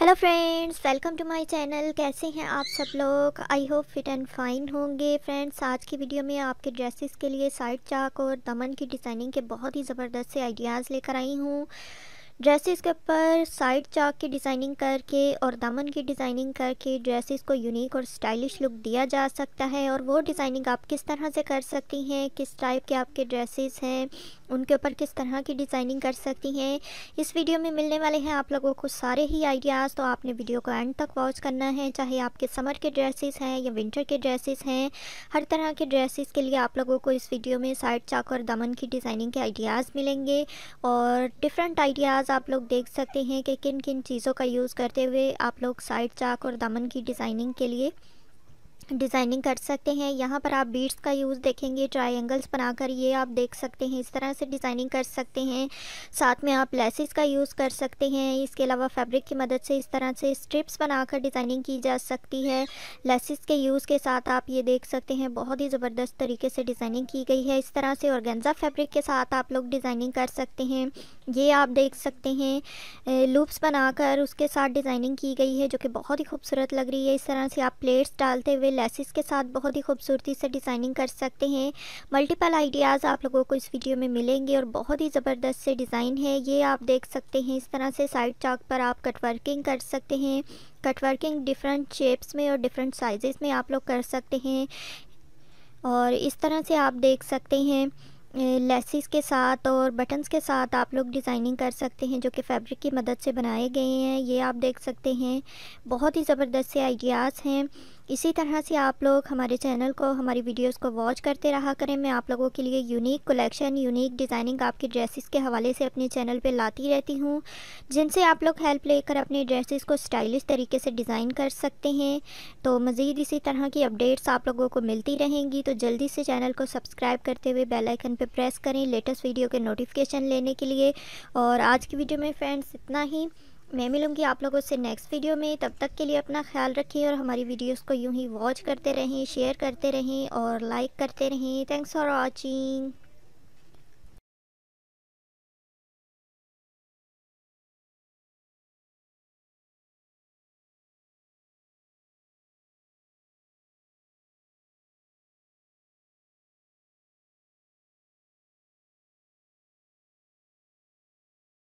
hello friends welcome to my channel कैसे हैं आप सब लोग I hope fit and fine होंगे फ्रेंड्स आज की वीडियो में आपके ड्रेसेस के लिए साइड चाक और दमन की डिज़ाइनिंग के बहुत ही ज़बरदस्त से आइडियाज़ लेकर आई हूँ ड्रेसेस के ऊपर साइड चाक की डिज़ाइनिंग करके और दामन की डिज़ाइनिंग करके ड्रेसेस को यूनिक और स्टाइलिश लुक दिया जा सकता है और वो डिज़ाइनिंग आप किस तरह से कर सकती हैं किस टाइप के आपके ड्रेसेस हैं उनके ऊपर किस तरह की डिज़ाइनिंग कर सकती हैं इस वीडियो में मिलने वाले हैं आप लोगों को सारे ही आइडियाज़ तो आपने वीडियो को एंड तक वॉच करना है चाहे आपके समर के ड्रेसेस हैं या विंटर के ड्रेसेस हैं हर तरह के ड्रेसेस के लिए आप लोगों को इस वीडियो में साइड चाक और दमन की डिज़ाइनिंग के आइडियाज़ मिलेंगे और डिफरेंट आइडियाज़ फ्रेंड्स आप लोग देख सकते हैं कि किन किन चीज़ों का यूज़ करते हुए आप लोग साइड चाक और दामन की डिज़ाइनिंग के लिए डिज़ाइनिंग कर सकते हैं यहाँ पर आप बीट्स का यूज़ देखेंगे ट्रायंगल्स बनाकर ये आप देख सकते हैं इस तरह से डिज़ाइनिंग कर सकते हैं साथ में आप लेसिस का यूज़ कर सकते हैं इसके अलावा फैब्रिक की मदद से इस तरह से स्ट्रिप्स बनाकर डिज़ाइनिंग की जा सकती है लेसिस के यूज़ के साथ आप ये देख सकते हैं बहुत ही ज़बरदस्त तरीके से डिज़ाइनिंग की गई है इस तरह से औरगेंजा फैब्रिक के साथ आप लोग डिज़ाइनिंग कर सकते हैं ये आप देख सकते हैं लूप्स बनाकर उसके साथ डिज़ाइनिंग की गई है जो कि बहुत ही खूबसूरत लग रही है इस तरह से आप प्लेट्स डालते हुए हुए लेसिस के साथ बहुत ही खूबसूरती से डिज़ाइनिंग कर सकते हैं मल्टीपल आइडियाज़ आप लोगों को इस वीडियो में मिलेंगे और बहुत ही ज़बरदस्त से डिज़ाइन है ये आप देख सकते हैं इस तरह से साइड चाक पर आप कटवर्किंग कर सकते हैं कटवर्किंग डिफरेंट शेप्स में और डिफरेंट साइज़ में आप लोग कर सकते हैं और इस तरह से आप देख सकते हैं लेसिस के साथ और बटन्स के साथ आप लोग डिज़ाइनिंग कर सकते हैं जो कि फैब्रिक की मदद से बनाए गए हैं ये आप देख सकते हैं बहुत ही ज़बरदस्त से आइडियाज़ हैं इसी तरह से आप लोग हमारे चैनल को हमारी वीडियोस को वॉच करते रहा करें मैं आप लोगों के लिए यूनिक कलेक्शन यूनिक डिज़ाइनिंग आपके ड्रेसिस के हवाले से अपने चैनल पर लाती रहती हूँ जिनसे आप लोग हेल्प लेकर अपने ड्रेसिस को स्टाइलिश तरीके से डिज़ाइन कर सकते हैं तो मज़ीद इसी तरह की अपडेट्स आप लोगों को मिलती रहेंगी तो जल्दी से चैनल को सब्सक्राइब करते हुए बेलाइकन पे प्रेस करें लेटेस्ट वीडियो के नोटिफिकेशन लेने के लिए और आज की वीडियो में फ्रेंड्स इतना ही मैं मिलूँगी आप लोगों से नेक्स्ट वीडियो में तब तक के लिए अपना ख्याल रखिए और हमारी वीडियोस को यूं ही वॉच करते रहें शेयर करते रहें और लाइक करते रहें थैंक्स फॉर वॉचिंग